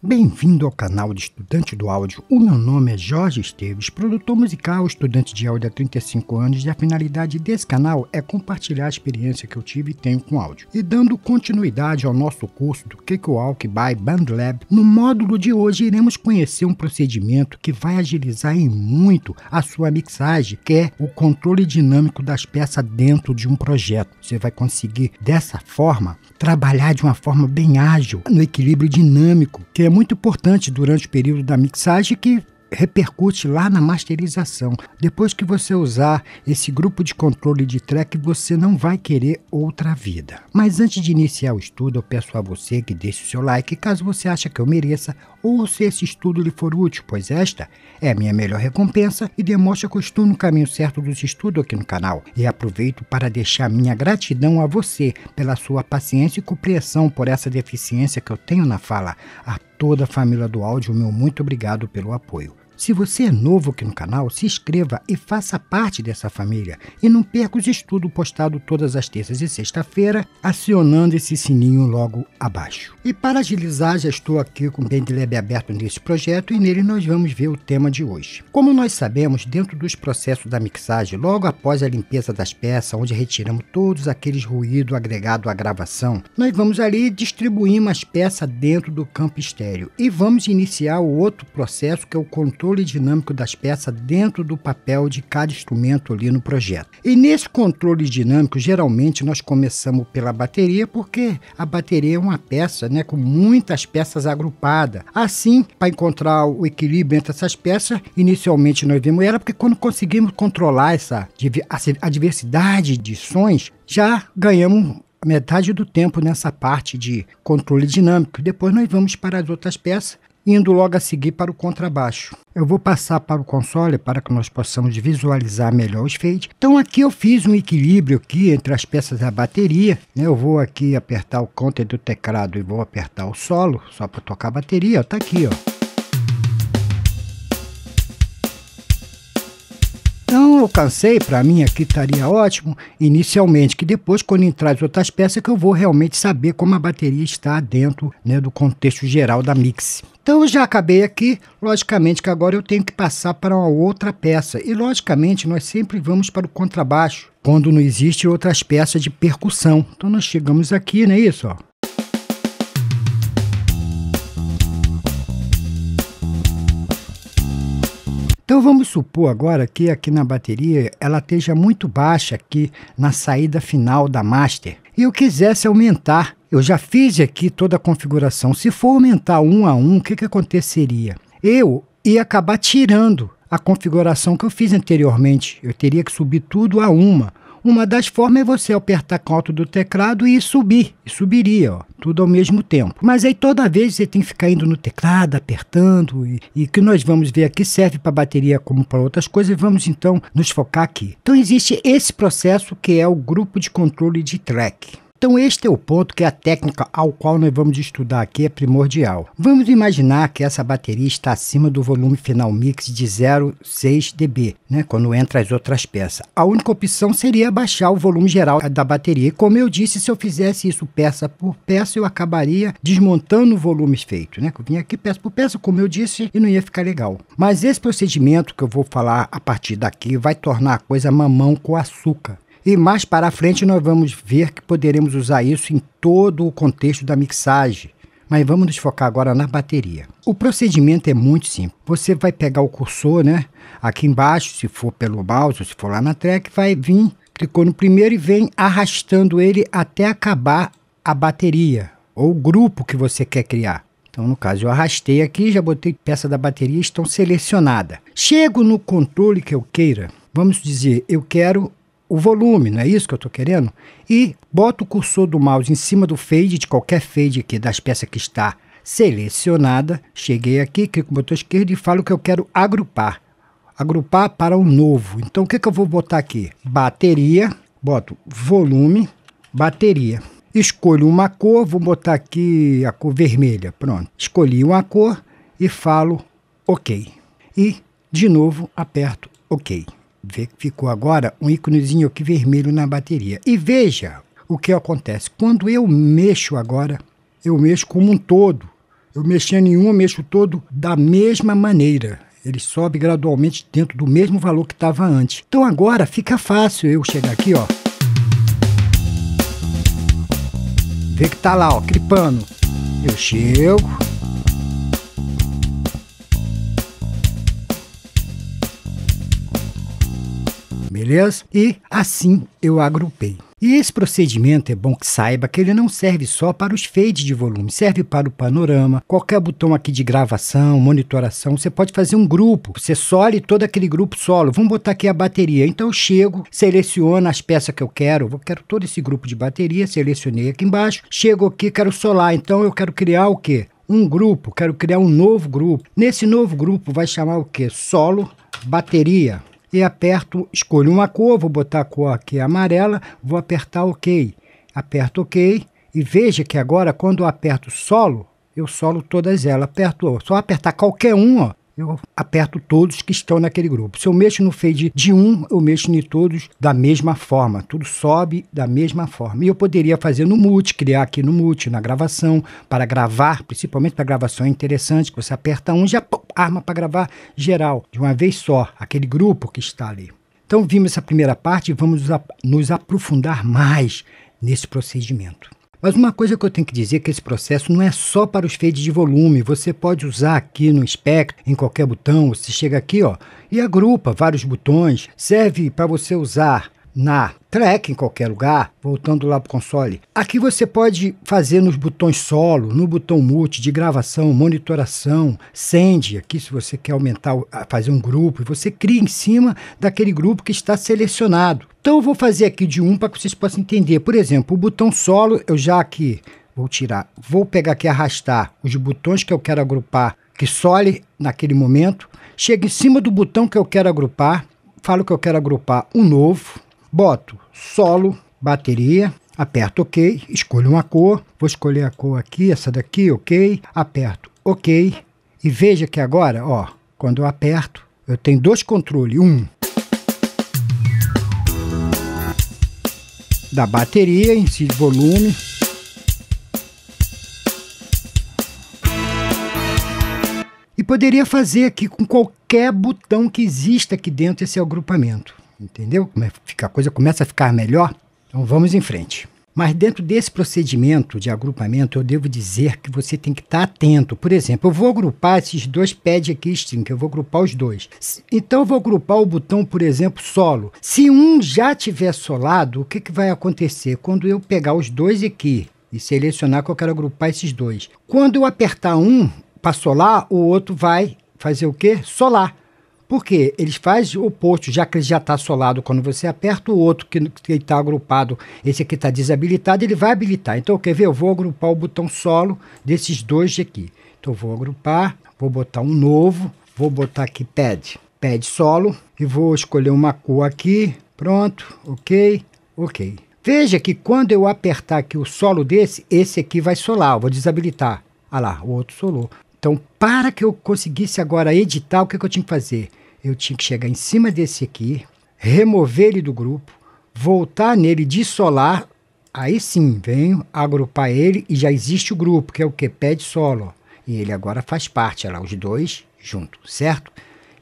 Bem-vindo ao canal de Estudante do Áudio. O meu nome é Jorge Esteves, produtor musical, estudante de áudio há 35 anos e a finalidade desse canal é compartilhar a experiência que eu tive e tenho com áudio. E dando continuidade ao nosso curso do Kickwalk by BandLab, no módulo de hoje iremos conhecer um procedimento que vai agilizar em muito a sua mixagem, que é o controle dinâmico das peças dentro de um projeto. Você vai conseguir, dessa forma, trabalhar de uma forma bem ágil, no equilíbrio dinâmico, que é é muito importante durante o período da mixagem que repercute lá na masterização. Depois que você usar esse grupo de controle de track, você não vai querer outra vida. Mas antes de iniciar o estudo, eu peço a você que deixe o seu like caso você acha que eu mereça ou se esse estudo lhe for útil, pois esta é a minha melhor recompensa e demonstra que eu estou no caminho certo dos estudos aqui no canal. E aproveito para deixar minha gratidão a você pela sua paciência e compreensão por essa deficiência que eu tenho na fala. A toda a família do áudio, meu muito obrigado pelo apoio. Se você é novo aqui no canal, se inscreva e faça parte dessa família. E não perca os estudos postados todas as terças e sexta-feira, acionando esse sininho logo abaixo. E para agilizar, já estou aqui com o Pendelab aberto nesse projeto e nele nós vamos ver o tema de hoje. Como nós sabemos, dentro dos processos da mixagem, logo após a limpeza das peças, onde retiramos todos aqueles ruídos agregados à gravação, nós vamos ali distribuir as peças dentro do campo estéreo. E vamos iniciar o outro processo que é o controle controle dinâmico das peças dentro do papel de cada instrumento ali no projeto. E nesse controle dinâmico, geralmente nós começamos pela bateria, porque a bateria é uma peça né, com muitas peças agrupadas. Assim, para encontrar o equilíbrio entre essas peças, inicialmente nós vimos ela, porque quando conseguimos controlar essa a diversidade de sons, já ganhamos metade do tempo nessa parte de controle dinâmico. Depois nós vamos para as outras peças indo logo a seguir para o contrabaixo. Eu vou passar para o console para que nós possamos visualizar melhor os fades. Então aqui eu fiz um equilíbrio aqui entre as peças da bateria. Né? Eu vou aqui apertar o counter do teclado e vou apertar o solo, só para tocar a bateria, Está aqui, ó. Então eu cansei, para mim aqui estaria ótimo inicialmente, que depois quando entrar as outras peças que eu vou realmente saber como a bateria está dentro né, do contexto geral da mix. Então eu já acabei aqui, logicamente que agora eu tenho que passar para uma outra peça. E logicamente nós sempre vamos para o contrabaixo, quando não existe outras peças de percussão. Então nós chegamos aqui, não é isso? Ó. Então vamos supor agora que aqui na bateria ela esteja muito baixa aqui na saída final da master e eu quisesse aumentar, eu já fiz aqui toda a configuração. Se for aumentar um a um, o que, que aconteceria? Eu ia acabar tirando a configuração que eu fiz anteriormente. Eu teria que subir tudo a uma. Uma das formas é você apertar canto do teclado e subir, e subiria, ó, tudo ao mesmo tempo. Mas aí toda vez você tem que ficar indo no teclado, apertando, e, o que nós vamos ver aqui serve para bateria como para outras coisas, e vamos então nos focar aqui. Então existe esse processo que é o grupo de controle de track. Então, este é o ponto que é a técnica ao qual nós vamos estudar aqui é primordial. Vamos imaginar que essa bateria está acima do volume final mix de 0,6 dB, né, quando entra as outras peças. A única opção seria baixar o volume geral da bateria. E como eu disse, se eu fizesse isso peça por peça, eu acabaria desmontando o volume feito. Né? Eu vinha aqui peça por peça, como eu disse, e não ia ficar legal. Mas esse procedimento que eu vou falar a partir daqui vai tornar a coisa mamão com açúcar. E mais para frente nós vamos ver que poderemos usar isso em todo o contexto da mixagem. Mas vamos nos focar agora na bateria. O procedimento é muito simples. Você vai pegar o cursor, né? Aqui embaixo, se for pelo mouse ou se for lá na track, vai vir, clicou no primeiro e vem arrastando ele até acabar a bateria ou o grupo que você quer criar. Então, no caso, eu arrastei aqui, já botei peça da bateria, estão selecionada. Chego no controle que eu queira. Vamos dizer, eu quero o volume, não é isso que eu estou querendo? E boto o cursor do mouse em cima do fade, de qualquer fade aqui das peças que está selecionada. Cheguei aqui, clico no botão esquerdo e falo que eu quero agrupar. Agrupar para um novo. Então o que, que eu vou botar aqui? Bateria, boto volume, bateria. Escolho uma cor, vou botar aqui a cor vermelha, pronto. Escolhi uma cor e falo OK. E, de novo, aperto OK. Vê que ficou agora um íconezinho aqui vermelho na bateria. E veja o que acontece. Quando eu mexo agora, eu mexo como um todo. Eu mexendo em um, eu mexo todo da mesma maneira. Ele sobe gradualmente dentro do mesmo valor que estava antes. Então agora fica fácil eu chegar aqui, ó. Vê que tá lá, ó, clipando. Eu chego, beleza? E assim eu agrupei. E esse procedimento é bom que saiba que ele não serve só para os fades de volume, serve para o panorama, qualquer botão aqui de gravação, monitoração, você pode fazer um grupo, você sole todo aquele grupo solo. Vamos botar aqui a bateria. Então eu chego, seleciono as peças que eu quero, eu quero todo esse grupo de bateria, selecionei aqui embaixo, chego aqui, quero solar, então eu quero criar o quê? Um grupo, quero criar um novo grupo. Nesse novo grupo vai chamar o quê? Solo, bateria, e aperto, escolho uma cor, vou botar a cor aqui amarela, vou apertar OK. Aperto OK e veja que agora quando eu aperto solo, eu solo todas elas. Aperto, só apertar qualquer um, ó, eu aperto todos que estão naquele grupo. Se eu mexo no fade de um, eu mexo em todos da mesma forma. Tudo sobe da mesma forma. E eu poderia fazer no multi, criar aqui no multi na gravação, para gravar, principalmente para gravação é interessante, que você aperta um já arma para gravar geral, de uma vez só, aquele grupo que está ali. Então vimos essa primeira parte e vamos nos aprofundar mais nesse procedimento. Mas uma coisa que eu tenho que dizer é que esse processo não é só para os fades de volume. Você pode usar aqui no espectro, em qualquer botão. Você chega aqui ó, e agrupa vários botões. Serve para você usar na track em qualquer lugar, voltando lá para o console, aqui você pode fazer nos botões solo, no botão multi de gravação, monitoração, send, aqui se você quer aumentar, fazer um grupo, você cria em cima daquele grupo que está selecionado. Então eu vou fazer aqui de um para que vocês possam entender. Por exemplo, o botão solo, eu já aqui vou tirar, vou pegar aqui e arrastar os botões que eu quero agrupar, que sole naquele momento, chego em cima do botão que eu quero agrupar, falo que eu quero agrupar um novo, boto solo, bateria, aperto OK, escolho uma cor, vou escolher a cor aqui, essa daqui, OK, aperto OK e veja que agora, ó, quando eu aperto, eu tenho dois controles, um da bateria em si volume e poderia fazer aqui com qualquer botão que exista aqui dentro esse é agrupamento entendeu? Como a coisa começa a ficar melhor? Então vamos em frente. Mas dentro desse procedimento de agrupamento, eu devo dizer que você tem que estar atento. Por exemplo, eu vou agrupar esses dois pads aqui, string, eu vou agrupar os dois. Então, eu vou agrupar o botão, por exemplo, solo. Se um já tiver solado, o que, que vai acontecer? Quando eu pegar os dois aqui e selecionar que eu quero agrupar esses dois. Quando eu apertar um para solar, o outro vai fazer o quê? Solar. Porque eles faz o posto, já que ele já está solado, quando você aperta o outro que está agrupado, esse aqui está desabilitado, ele vai habilitar. Então, quer ver? Eu vou agrupar o botão solo desses dois aqui. Então, vou agrupar, vou botar um novo, vou botar aqui pad, pad solo, e vou escolher uma cor aqui. Pronto, ok, ok. Veja que quando eu apertar aqui o solo desse, esse aqui vai solar, eu vou desabilitar. Ah lá, o outro solou. Então, para que eu conseguisse agora editar, o que, que eu tinha que fazer? eu tinha que chegar em cima desse aqui, remover ele do grupo, voltar nele, dissolar, aí sim venho agrupar ele e já existe o grupo, que é o que? Pé de solo. E ele agora faz parte, olha é lá, os dois juntos, certo?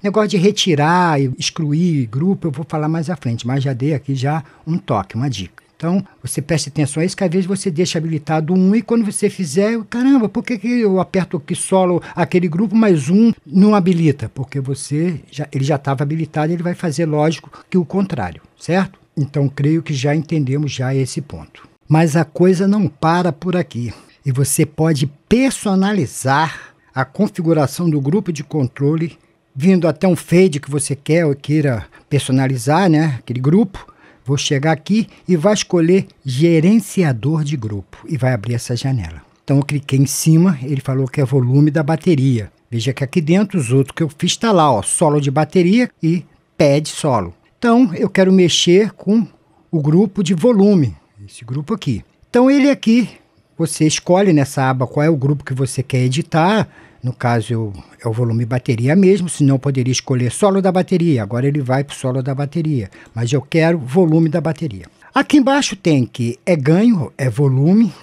Negócio de retirar e excluir grupo, eu vou falar mais à frente, mas já dei aqui já um toque, uma dica. Então, você preste atenção a isso, que às vezes você deixa habilitado um e quando você fizer, caramba, por que, que eu aperto aqui solo aquele grupo, mas um não habilita? Porque você já, ele já estava habilitado, ele vai fazer lógico que o contrário, certo? Então, creio que já entendemos já esse ponto. Mas a coisa não para por aqui. E você pode personalizar a configuração do grupo de controle, vindo até um fade que você quer ou queira personalizar, né? Aquele grupo Vou chegar aqui e vai escolher gerenciador de grupo e vai abrir essa janela. Então eu cliquei em cima, ele falou que é volume da bateria. Veja que aqui dentro os outros que eu fiz está lá, ó, solo de bateria e pad solo. Então eu quero mexer com o grupo de volume, esse grupo aqui. Então ele aqui, você escolhe nessa aba qual é o grupo que você quer editar, no caso, é o volume bateria mesmo, senão poderia escolher solo da bateria. Agora ele vai para o solo da bateria, mas eu quero volume da bateria. Aqui embaixo tem que é ganho, é volume.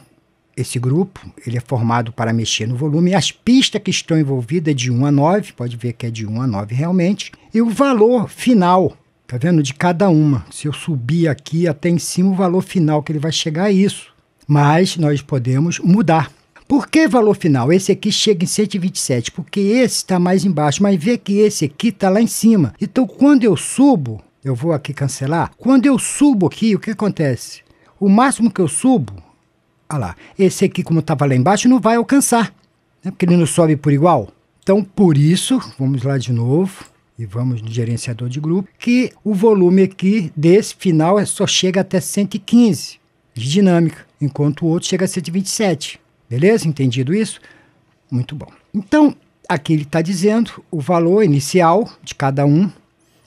Esse grupo, ele é formado para mexer no volume. As pistas que estão envolvidas é de 1 a 9, pode ver que é de 1 a 9 realmente. E o valor final, tá vendo? De cada uma. Se eu subir aqui até em cima, o valor final que ele vai chegar é isso. Mas nós podemos mudar. Por que valor final? Esse aqui chega em 127, porque esse está mais embaixo, mas vê que esse aqui está lá em cima. Então, quando eu subo, eu vou aqui cancelar. Quando eu subo aqui, o que acontece? O máximo que eu subo, olha lá, esse aqui, como estava lá embaixo, não vai alcançar, né? porque ele não sobe por igual. Então, por isso, vamos lá de novo e vamos no gerenciador de grupo, que o volume aqui desse final é só chega até 115 de dinâmica, enquanto o outro chega a 127. Beleza? Entendido isso? Muito bom. Então, aqui ele está dizendo o valor inicial de cada um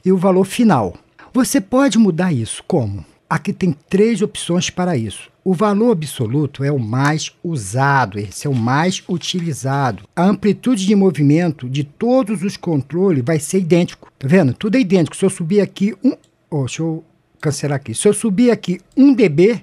e o valor final. Você pode mudar isso como? Aqui tem três opções para isso. O valor absoluto é o mais usado, esse é o mais utilizado. A amplitude de movimento de todos os controles vai ser idêntico. Tá vendo? Tudo é idêntico. Se eu subir aqui um. Oh, deixa eu cancelar aqui. Se eu subir aqui um dB,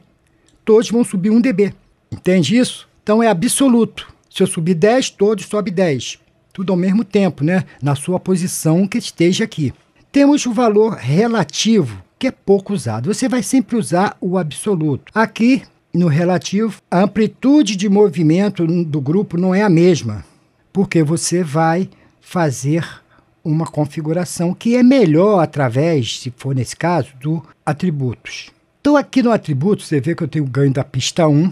todos vão subir um dB. Entende isso? Então é absoluto. Se eu subir 10, todos sobem 10. Tudo ao mesmo tempo, né? Na sua posição que esteja aqui. Temos o valor relativo, que é pouco usado. Você vai sempre usar o absoluto. Aqui, no relativo, a amplitude de movimento do grupo não é a mesma, porque você vai fazer uma configuração que é melhor através, se for nesse caso, do atributos. Então aqui no atributo você vê que eu tenho o ganho da pista 1,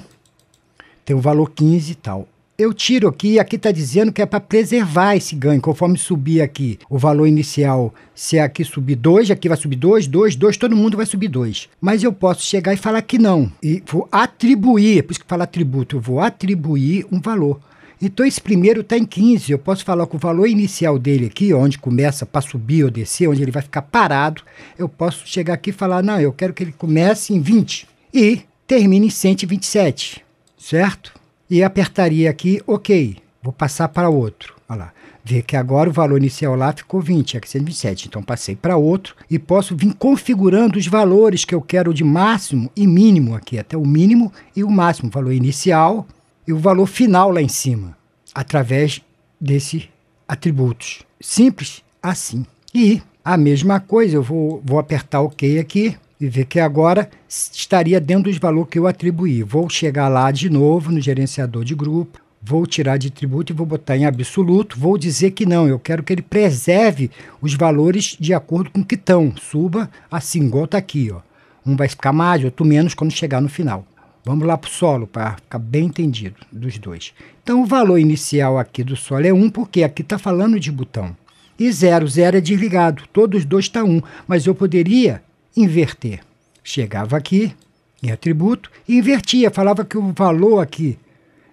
tem o valor 15 e tal. Eu tiro aqui, aqui está dizendo que é para preservar esse ganho, conforme subir aqui o valor inicial, se é aqui subir 2, aqui vai subir 2, 2, 2, todo mundo vai subir 2. Mas eu posso chegar e falar que não, e vou atribuir, é por isso que fala atributo, eu vou atribuir um valor. Então esse primeiro está em 15, eu posso falar que o valor inicial dele aqui, onde começa para subir ou descer, onde ele vai ficar parado, eu posso chegar aqui e falar, não, eu quero que ele comece em 20 e termine em 127 certo? E apertaria aqui, ok, vou passar para outro. Olha lá. Vê que agora o valor inicial lá ficou 20, aqui 127. Então passei para outro e posso vir configurando os valores que eu quero de máximo e mínimo aqui, até o mínimo e o máximo, o valor inicial e o valor final lá em cima, através desse atributos. Simples assim. E a mesma coisa, eu vou, vou apertar OK aqui e ver que agora estaria dentro dos valores que eu atribuí. Vou chegar lá de novo no gerenciador de grupo, vou tirar de tributo e vou botar em absoluto, vou dizer que não, eu quero que ele preserve os valores de acordo com o que estão, suba assim, igual está aqui, ó. Um vai ficar mais, outro menos quando chegar no final. Vamos lá para o solo, para ficar bem entendido dos dois. Então, o valor inicial aqui do solo é 1, um, porque aqui está falando de botão. E 0, 0 é desligado, todos os dois está 1, um, mas eu poderia inverter. Chegava aqui, em atributo, e invertia, falava que o valor aqui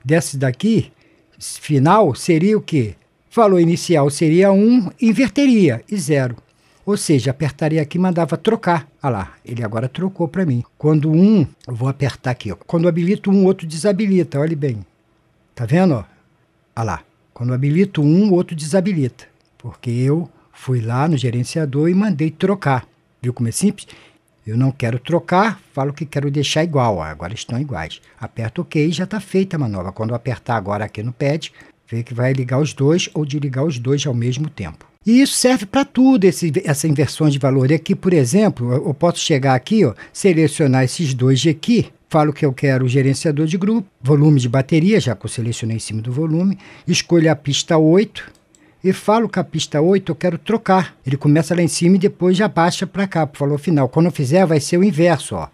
desse daqui, final, seria o quê? Valor inicial seria 1, inverteria e zero. Ou seja, apertaria aqui e mandava trocar. Olha lá, ele agora trocou para mim. Quando um, eu vou apertar aqui. Ó. Quando habilito um, outro desabilita. Olhe bem. Tá vendo? Ó? lá. Quando habilito um, outro desabilita. Porque eu fui lá no gerenciador e mandei trocar. Viu como é simples? Eu não quero trocar, falo que quero deixar igual. Agora estão iguais. Aperto OK e já está feita a manobra. Quando apertar agora aqui no pad, vê que vai ligar os dois ou desligar os dois ao mesmo tempo. E isso serve para tudo, esse, essa inversão de valor. E aqui, por exemplo, eu posso chegar aqui, ó, selecionar esses dois aqui, falo que eu quero o gerenciador de grupo, volume de bateria, já que eu selecionei em cima do volume, escolho a pista 8, e falo com a pista 8, eu quero trocar. Ele começa lá em cima e depois já baixa para cá, pro falou final. Quando eu fizer, vai ser o inverso, ó.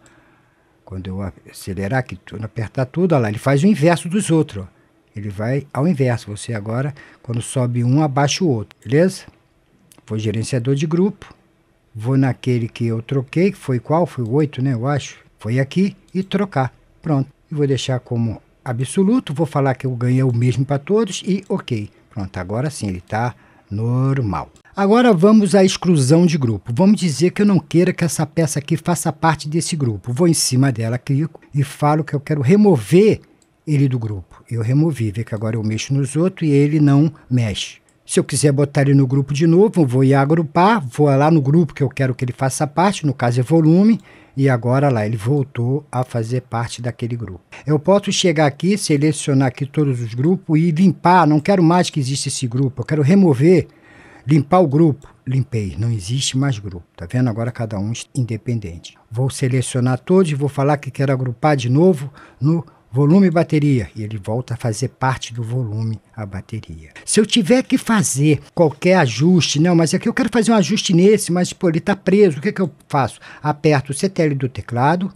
Quando eu acelerar que tudo, apertar tudo, ó lá, ele faz o inverso dos outros, ó. Ele vai ao inverso. Você agora, quando sobe um, abaixa o outro, beleza? Vou gerenciador de grupo. Vou naquele que eu troquei, que foi qual? Foi o 8, né? Eu acho. Foi aqui e trocar. Pronto. E vou deixar como absoluto. Vou falar que eu ganhei o mesmo para todos e ok. Pronto, agora sim ele está normal. Agora vamos à exclusão de grupo. Vamos dizer que eu não queira que essa peça aqui faça parte desse grupo. Vou em cima dela, clico e falo que eu quero remover ele do grupo. Eu removi, vê que agora eu mexo nos outros e ele não mexe. Se eu quiser botar ele no grupo de novo, eu vou ir agrupar, vou lá no grupo que eu quero que ele faça parte, no caso é volume, e agora lá ele voltou a fazer parte daquele grupo. Eu posso chegar aqui, selecionar aqui todos os grupos e limpar, não quero mais que exista esse grupo, eu quero remover, limpar o grupo. Limpei, não existe mais grupo, tá vendo? Agora cada um é independente. Vou selecionar todos e vou falar que quero agrupar de novo no volume bateria, e ele volta a fazer parte do volume a bateria. Se eu tiver que fazer qualquer ajuste, não, mas aqui eu quero fazer um ajuste nesse, mas pô, ele está preso, o que, é que eu faço? Aperto o CTL do teclado,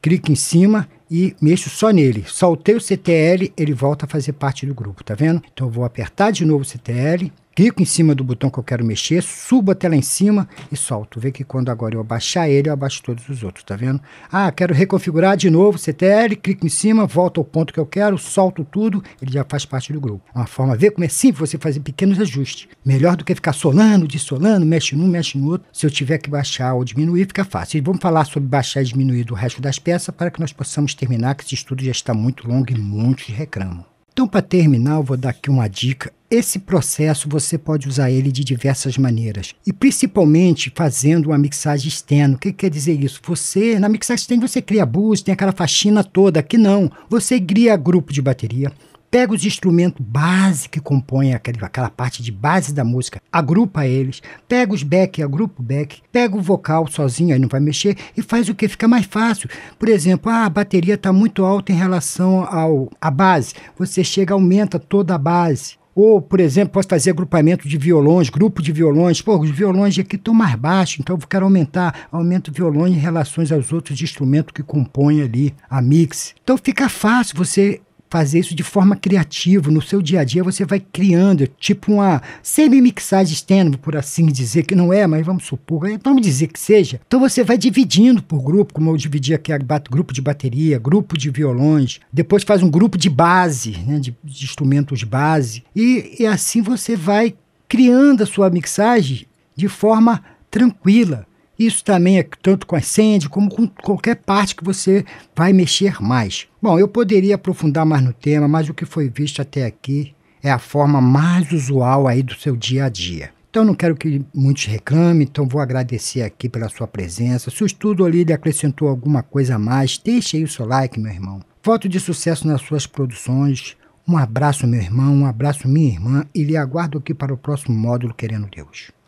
clico em cima e mexo só nele. Soltei o CTL, ele volta a fazer parte do grupo, tá vendo? Então eu vou apertar de novo o CTL, clico em cima do botão que eu quero mexer, subo até lá em cima e solto. Vê que quando agora eu abaixar ele, eu abaixo todos os outros, tá vendo? Ah, quero reconfigurar de novo CTL, clico em cima, volto ao ponto que eu quero, solto tudo, ele já faz parte do grupo. Uma forma, vê como é simples você fazer pequenos ajustes. Melhor do que ficar solando, dissolando, mexe num, mexe no outro. Se eu tiver que baixar ou diminuir, fica fácil. E vamos falar sobre baixar e diminuir do resto das peças para que nós possamos terminar, que esse estudo já está muito longo e muitos reclamam. Então, para terminar, eu vou dar aqui uma dica. Esse processo você pode usar ele de diversas maneiras e principalmente fazendo uma mixagem externa. O que quer dizer isso? Você, na mixagem externa, você cria bus, tem aquela faxina toda. Aqui não. Você cria grupo de bateria, pega os instrumentos base que compõem aquela, aquela parte de base da música, agrupa eles, pega os back, agrupa o back, pega o vocal sozinho, aí não vai mexer, e faz o que? Fica mais fácil. Por exemplo, ah, a bateria está muito alta em relação ao, à base. Você chega, aumenta toda a base. Ou, por exemplo, posso fazer agrupamento de violões, grupo de violões. Pô, os violões aqui estão mais baixos, então eu quero aumentar. Aumento o violão em relação aos outros instrumentos que compõem ali a mix. Então fica fácil você fazer isso de forma criativa. No seu dia a dia você vai criando, é tipo uma semi-mixagem externa, por assim dizer, que não é, mas vamos supor, é, vamos dizer que seja. Então você vai dividindo por grupo, como eu dividi aqui, grupo de bateria, grupo de violões, depois faz um grupo de base, né, de, de instrumentos base, e, e assim você vai criando a sua mixagem de forma tranquila isso também é tanto com a Send como com qualquer parte que você vai mexer mais. Bom, eu poderia aprofundar mais no tema, mas o que foi visto até aqui é a forma mais usual aí do seu dia a dia. Então não quero que muitos reclamem, então vou agradecer aqui pela sua presença. Se o estudo ali lhe acrescentou alguma coisa a mais, deixe aí o seu like, meu irmão. Voto de sucesso nas suas produções. Um abraço, meu irmão, um abraço, minha irmã, e lhe aguardo aqui para o próximo módulo Querendo Deus.